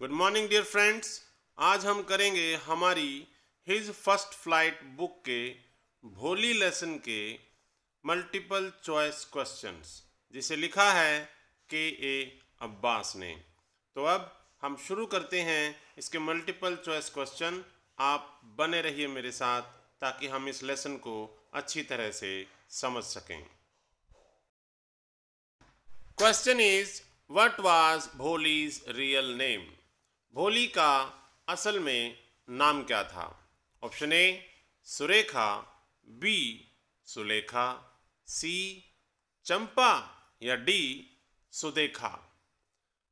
Good morning dear friends आज हम करेंगे हमारी हिज फर्स्ट फ्लाइट बुक के भोली लेसन के मल्टीपल चॉइस क्वेश्चंस जिसे लिखा है के ए अब्बास ने तो अब हम शुरू करते हैं इसके मल्टीपल चॉइस क्वेश्चन आप बने रहिए मेरे साथ ताकि हम इस लेसन को अच्छी तरह से समझ सकें question is what was Bholi's real name Bholi का असल में नाम क्या था option A Surekha B Sulekha C Champa या D Sudekha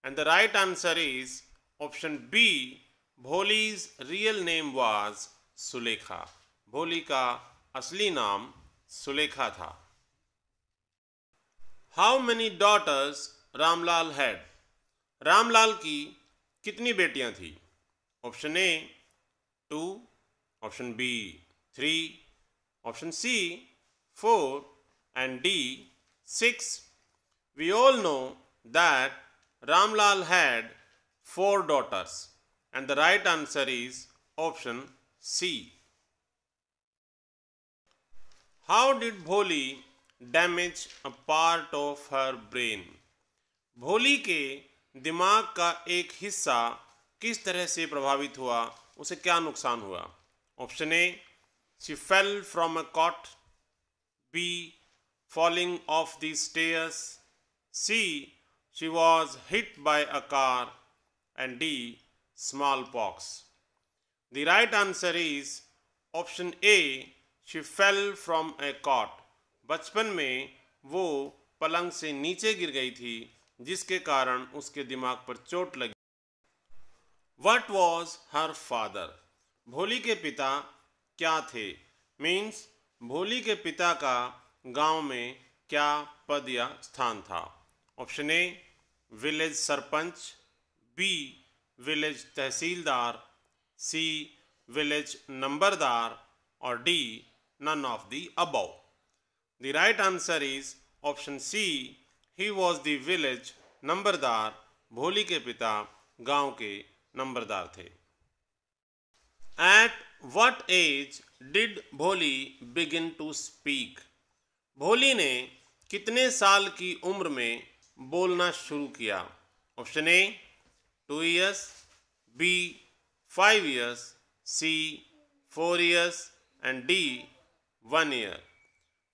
and the right answer is option B Bholi's real name was Sulekha Bholi का असली नाम सुलेखा था how many daughters Ramlal had Ramlal की कितनी बेटियां थी option A two option B three option C four and D six we all know that Ramlal had four daughters and the right answer is option C how did Bholi damage a part of her brain Bholi के दिमाग का एक हिस्सा किस तरह से प्रभावित हुआ उसे क्या नुकसान हुआ option A she fell from a cot B falling off the stairs C she was hit by a car and D small pox the right answer is option A she fell from a cot बचपन में वो पलंग से नीचे गिर गई थी जिसके कारण उसके दिमाग पर चोट लगी वट वॉज हर फादर भोली के पिता क्या थे मीन्स भोली के पिता का गांव में क्या पद या स्थान था option A village sarpanch B village tehsildar C village numberdar और D none of the above. The right answer is option C he was the village numberdar Bholi के पिता गांव के नंबरदार थे at what age did Bholi begin to speak Bholi ने कितने साल की उम्र में बोलना शुरू किया option A two years B five years C four years and D one year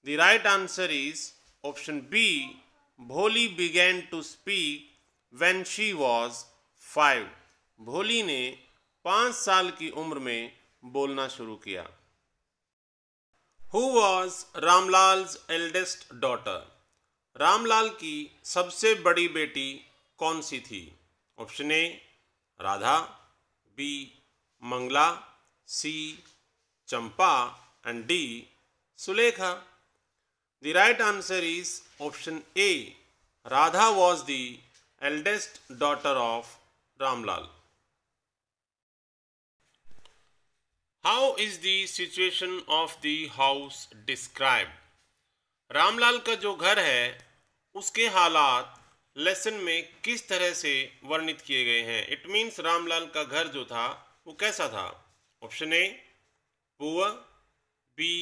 the right answer is option B Bholi began to speak when she was five Bholi ने पाँच साल की उम्र में बोलना शुरू किया who was Ramlal eldest daughter Ramlal की सबसे बड़ी बेटी कौन सी थी option A Radha B Mangala C Champa and D Sulekha The right answer is option A. Radha was the eldest daughter of Ramlal. How is the situation of the house described? Ramlal का जो घर है उसके हालात लेसन में किस तरह से वर्णित किए गए हैं इट मीन्स रामलाल का घर जो था वो कैसा था option A poor B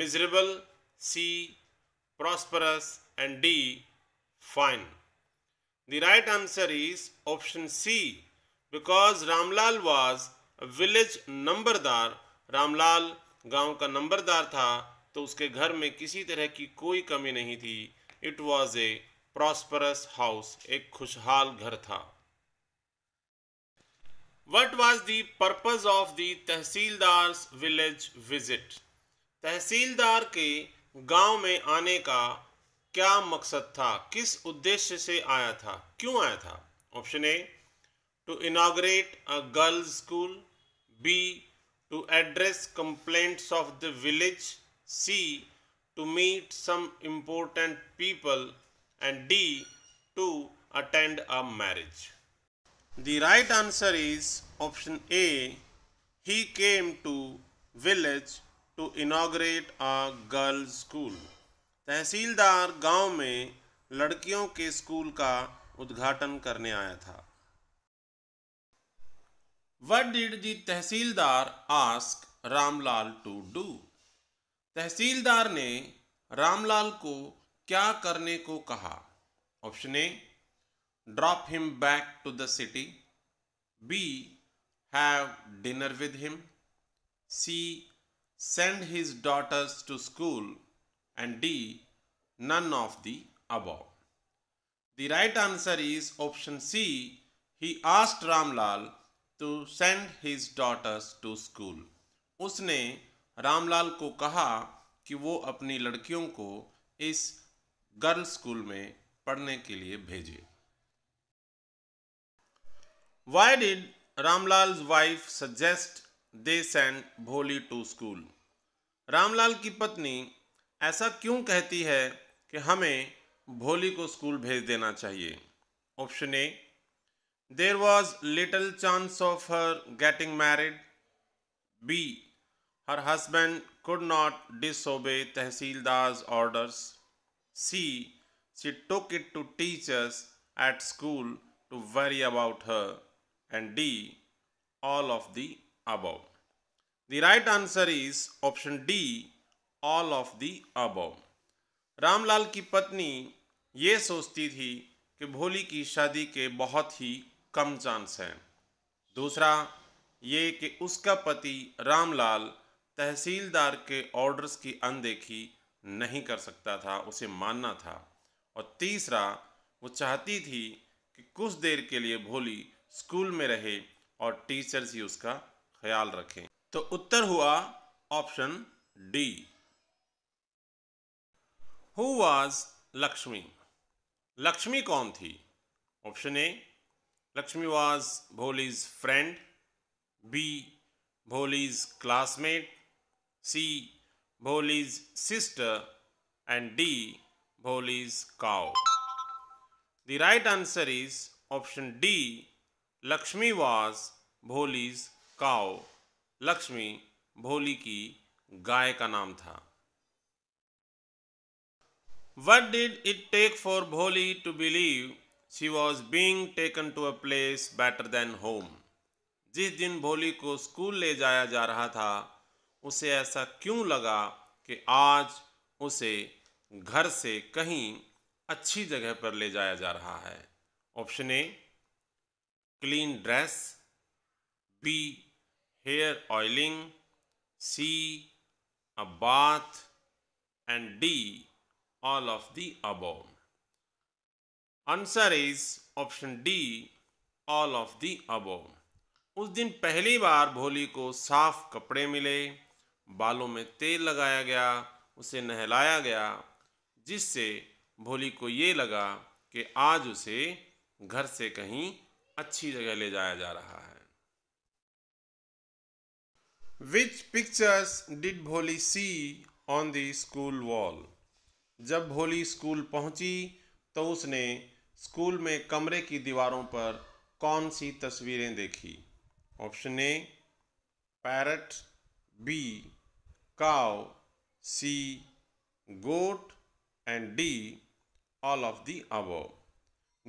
miserable C. Prosperous and D. Fine. The right answer is option C because Ramlal was a village numberdar Ramlal गांव का नंबरदार था तो उसके घर में किसी तरह की कोई कमी नहीं थी it was a prosperous house एक खुशहाल घर था what was the purpose of the tehsildar village visit tehsildar के गांव में आने का क्या मकसद था किस उद्देश्य से आया था क्यों आया था option A to inaugurate a girls school B to address complaints of the village C to meet some important people and D to attend a marriage the right answer is option A he came to village to inaugurate a girls school tehsildar गांव में लड़कियों के school का उद्घाटन करने आया था what did the tehsildar ask Ramlal to do tehsildar ने रामलाल को क्या करने को कहा option A drop him back to the city B have dinner with him C send his daughters to school, and D. None of the above. The right answer is option C. He asked Ramlal to send his daughters to school. usne ramlal ko kaha ki wo apni ladkiyon ko is girl school mein padhne ke liye bheje Why did Ramlal's wife suggest they send Bholi to school Ramlal की पत्नी ऐसा क्यों कहती है कि हमें भोली को स्कूल भेज देना चाहिए option A there was little chance of her getting married B her husband could not disobey tehsildar orders C C talk it to teachers at school to worry about her and D all of the above. The right answer is option D, all of the above. Ramlal की पत्नी ये सोचती थी कि भोली की शादी के बहुत ही कम चांस हैं दूसरा ये कि उसका पति रामलाल तहसीलदार के ऑर्डर्स की अनदेखी नहीं कर सकता था उसे मानना था और तीसरा वो चाहती थी कि कुछ देर के लिए भोली स्कूल में रहे और टीचर्स ही उसका ख्याल रखें तो उत्तर हुआ option D who was Lakshmi Lakshmi कौन थी option A Lakshmi was Bholi's friend B Bholi's classmate C Bholi's sister and D Bholi's cow the right answer is option D Lakshmi was Bholi's cow Lakshmi Bholi की गाय का नाम था what did it take for Bholi to believe she was being taken to a place better than home जिस दिन भोली को school ले जाया जा रहा था उसे ऐसा क्यों लगा कि आज उसे घर से कहीं अच्छी जगह पर ले जाया जा रहा है option A clean dress B hair oiling, C, a bath, and D, all of the above. Answer is option D all of the above उस दिन पहली बार भोली को साफ कपड़े मिले बालों में तेल लगाया गया उसे नहलाया गया जिससे भोली को ये लगा कि आज उसे घर से कहीं अच्छी जगह ले जाया जा रहा है विच pictures did Bholi see on the school wall जब भोली स्कूल पहुंची तो उसने स्कूल में कमरे की दीवारों पर कौन सी तस्वीरें देखी option A parrot B cow C goat and D all of the above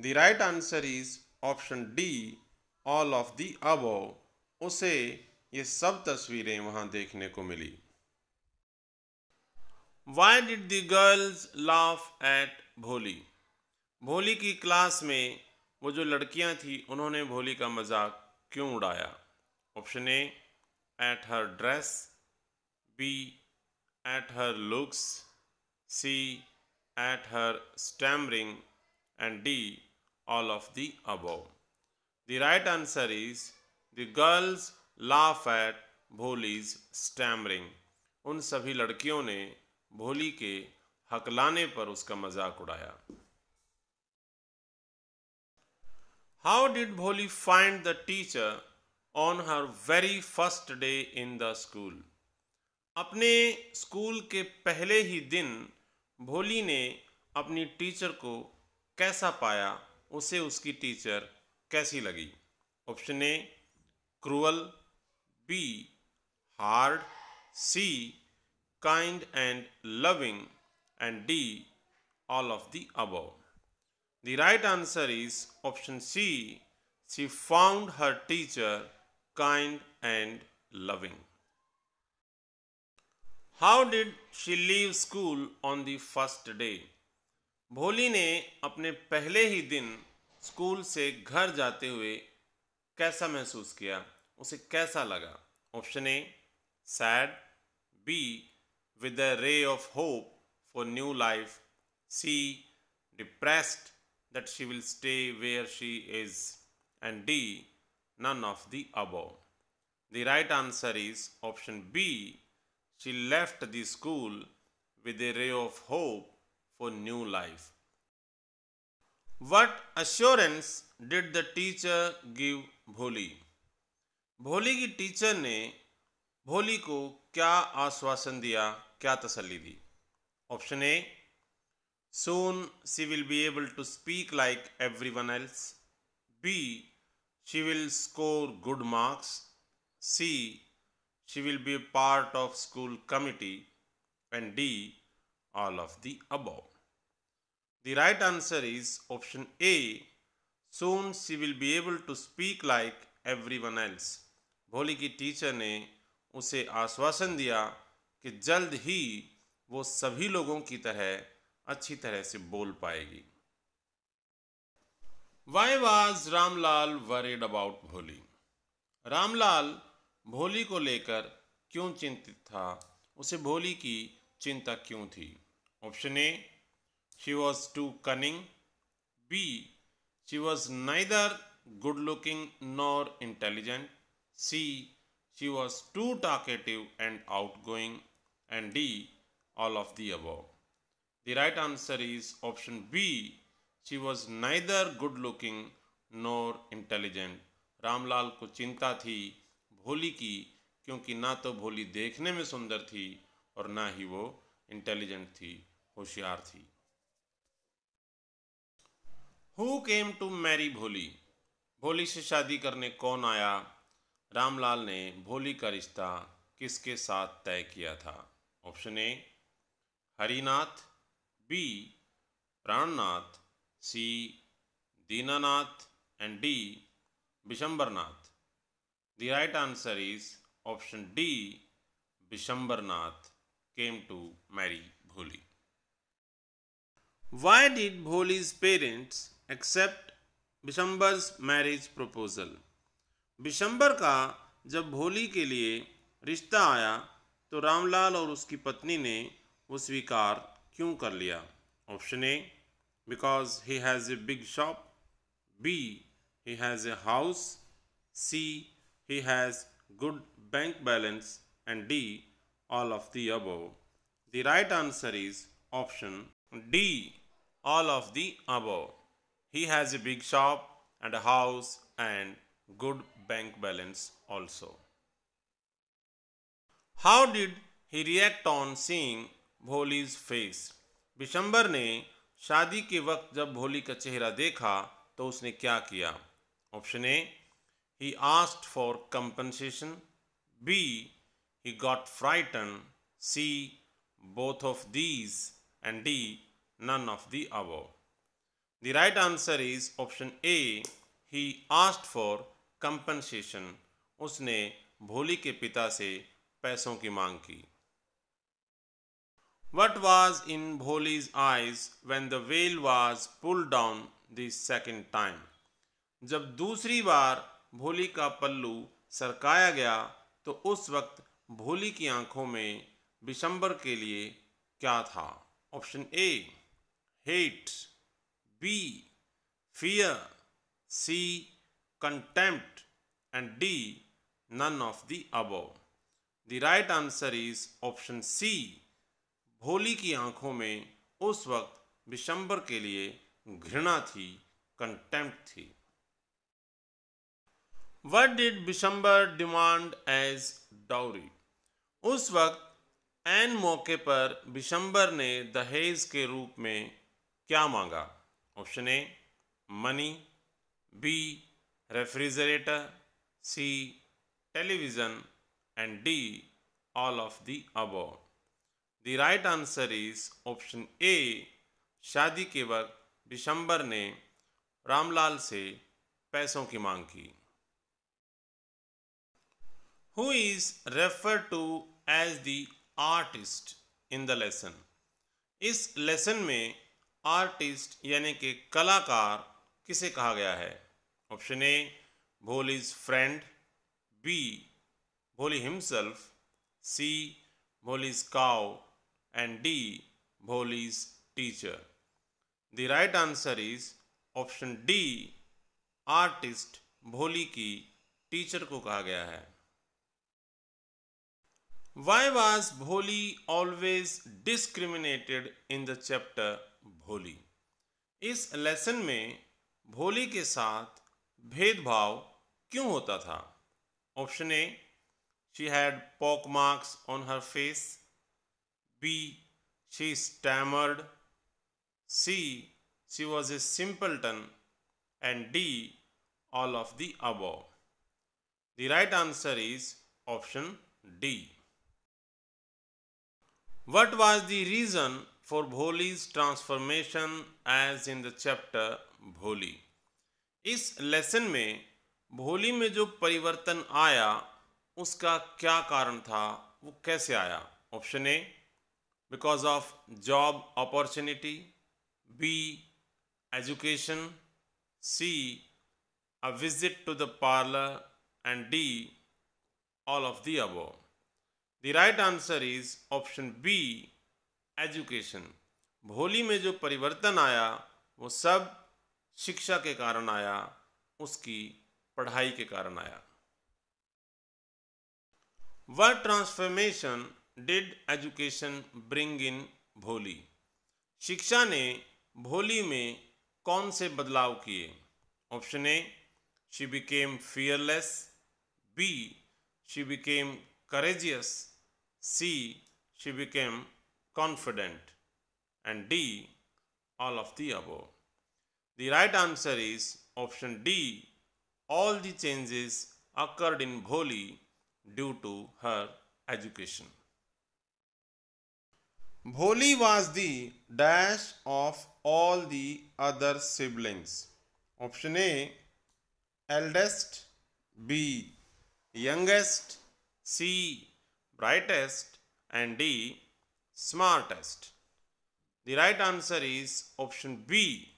the right answer is option D all of the above उसे ये सब तस्वीरें वहां देखने को मिली why did the girls laugh at Bholi Bholi की क्लास में वो जो लड़कियां थी उन्होंने भोली का मजाक क्यों उड़ाया option A at her dress B at her looks C at her stammering and D all of the above the right answer is the girls laugh at Bholi's stammering उन सभी लड़कियों ने भोली के हकलाने पर उसका मजाक उड़ाया how did Bholi find the teacher on her very first day in the school अपने स्कूल के पहले ही दिन भोली ने अपनी टीचर को कैसा पाया उसे उसकी टीचर कैसी लगी option A cruel B. Hard. C. Kind and loving. And D. All of the above. The right answer is option C. She found her teacher kind and loving. How did she leave school on the first day Bholi ने अपने पहले ही दिन school से घर जाते हुए कैसा महसूस किया उसे कैसा लगा option A sad B with a ray of hope for new life C depressed that she will stay where she is and D none of the above the right answer is option B she left the school with a ray of hope for new life what assurance did the teacher give Bholi Bholi की teacher ने भोली को क्या आश्वासन दिया क्या तसल्ली दी option A soon she will be able to speak like everyone else B she will score good marks C she will be part of school committee and D all of the above the right answer is option A soon she will be able to speak like everyone else Bholi की teacher ने उसे आश्वासन दिया कि जल्द ही वो सभी लोगों की तरह अच्छी तरह से बोल पाएगी why was Ramlal worried about Bholi Ramlal भोली को लेकर क्यों चिंतित था उसे भोली की चिंता क्यों थी option A she was too cunning B she was neither good looking nor intelligent C. She was too talkative and outgoing. And D. All of the above. The right answer is option B. She was neither good looking nor intelligent. Ramlal को चिंता थी भोली की क्योंकि ना तो भोली देखने में सुंदर थी और ना ही वो इंटेलिजेंट थी होशियार थी हु केम टू मैरी भोली भोली से शादी करने कौन आया रामलाल ने भोली का रिश्ता किसके साथ तय किया था option A Harinath B Prannath C Dinanath and D Vishambarnath the right answer is option D Vishambarnath came to marry Bholi why did Bholi's parents accept Vishambar's marriage proposal Vishambar का जब भोली के लिए रिश्ता आया तो रामलाल और उसकी पत्नी ने वो स्वीकार क्यों कर लिया option A because he has a big shop B he has a house C he has good bank balance and D all of the above the right answer is option D all of the above he has a big shop and house and good bank balance also. How did he react on seeing Bholi's face Bishambar ने शादी के वक्त जब भोली का चेहरा देखा तो उसने क्या किया option A he asked for compensation B he got frightened C both of these and D none of the above the right answer is option A he asked for compensation उसने भोली के पिता से पैसों की मांग की what was in Bholi's eyes when the veil was pull down the second time जब दूसरी बार भोली का पल्लू सरकाया गया तो उस वक्त भोली की आंखों में विशंबर के लिए क्या था option A hate B fear C contempt and D none of the above. The right answer is option C. भोली की आंखों में उस वक्त विशंबर के लिए घृणा थी कंटेम्प्ट थी what did Bishambar demand as dowry उस वक्त एन मौके पर बिशंबर ने दहेज के रूप में क्या मांगा option A money B refrigerator C. Television and D. All of the above. The right answer is option A. शादी के वक्त बिशंबर ने रामलाल से पैसों की मांग की who is referred to as the artist in the lesson इस लेसन में आर्टिस्ट यानी कि कलाकार किसे कहा गया है option A Bholi's friend. B. Bholi himself. C. Bholi's cow. And D. Bholi's teacher. The right answer is option D. Artist Bholi ki teacher ko kaha gaya hai. Why was Bholi always discriminated in the chapter Bholi? इस lesson में भोली के साथ भेदभाव क्यों होता था option A she had pock marks on her face B she stammered C she was a simpleton and D all of the above the right answer is option D what was the reason for Bholi's transformation as in the chapter Bholi इस lesson में भोली में जो परिवर्तन आया उसका क्या कारण था वो कैसे आया option A because of job opportunity B education C a visit to the parlour and D all of the above the right answer is option B education Bholi में जो परिवर्तन आया वो सब शिक्षा के कारण आया उसकी पढ़ाई के कारण आया what transformation did education bring in Bholi शिक्षा ने भोली में कौन से बदलाव किए option A she became fearless B she became courageous C she became confident and D all of the above the right answer is option D all the changes occurred in Bholi due to her education. Bholi was the dash of all the other siblings. Option A eldest, B youngest, C brightest, and D smartest. The right answer is option B.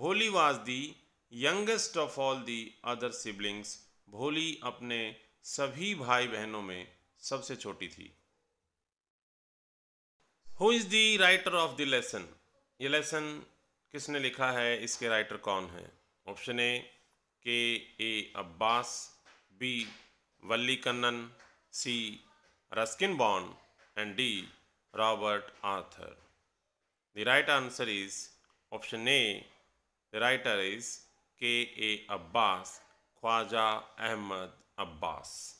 Bholi was the youngest of all the other siblings Bholi अपने सभी भाई बहनों में सबसे छोटी थी who is the writer of the lesson ये lesson किसने लिखा है इसके राइटर कौन है option A K A Abbas B Valli Kannan C Ruskin Bond and D Robert Arthur the right answer is option A the writer is K A Abbas Khwaja Ahmad Abbas